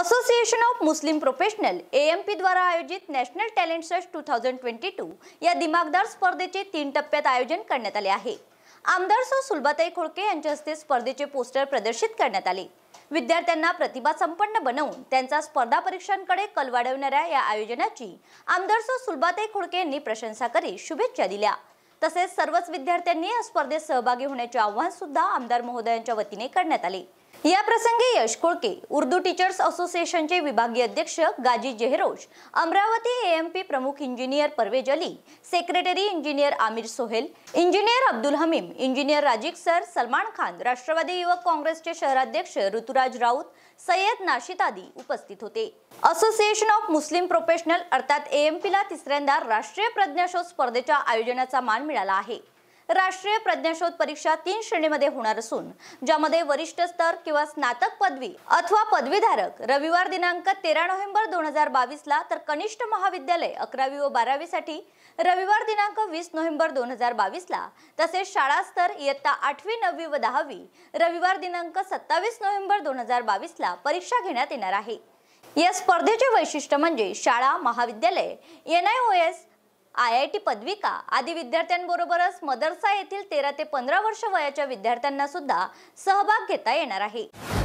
association of Muslim professional A AMP द्वारा आयोजित national talent search two thousand twenty two या दिमागदार स्पर्धेचे तीन टप्प्यात आयोजन करण्यात आले आहे आमदार सौ सुलभाताई खोडके यांच्या हस्ते स्पर्धेचे पोस्टर प्रदर्शित करण्यात आले विद्यार्थ्यांना प्रतिभा संपन्न बनवून त्यांचा स्पर्धा परीक्षांकडे कल वाढवणाऱ्या या आयोजनाची आमदार सौ सुलभाताई खोडके यांनी प्रशंसा करीत शुभेच्छा दिल्या तसेच सर्वच विद्यार्थ्यांनी या स्पर्धेत सहभागी होण्याचे आवाहन सुद्धा आमदार महोदयांच्या वतीने करण्यात आले या प्रसंगी यश कोळके उर्दू टीचर्स असोसिएशनचे विभागीय अध्यक्ष Ghazi Jehrosh Amravati A M P प्रमुख engineer Parvez Ali secretary engineer Aamir Sohail engineer Abdul Hamim engineer Raziq sir Salman Khan राष्ट्रवादी युवक काँग्रेसचे शहराध्यक्ष ऋतुराज राऊत सय्यद नाशिद आदी उपस्थित होते असोसिएशन ऑफ मुस्लिम प्रोफेशनल अर्थात ए एएमपीला तिसऱ्यांदा राष्ट्रीय प्रज्ञाशो स्पर्धेच्या आयोजनाचा मान मिळाला आहे राष्ट्रीय प्रज्ञाशोध परीक्षा तीन श्रेणीमध्ये होणार असून ज्यामध्ये वरिष्ठ स्तर किंवा स्नातक पदवी अथवा पदवीधारक रविवार दिनांक तेरा नोव्हेंबर दोन हजार बावीसला तर कनिष्ठ महाविद्यालय अकरावी व बारावीसाठी रविवार दिनांक वीस नोव्हेंबर दोन हजार बावीसला तसेच शाळा स्तर इयत्ता आठवी नववी व दहावी रविवार दिनांक सत्तावीस नोव्हेंबर दोन हजार बावीसला परीक्षा घेण्यात येणार आहे या स्पर्धेचे वैशिष्ट्य म्हणजे शाळा महाविद्यालय N I O S I I T पदविका आदी विद्यार्थ्यांबरोबरच मदरसा येथील तेरा ते पंधरा वर्ष वयाच्या विद्यार्थ्यांना सुद्धा सहभाग घेता येणार आहे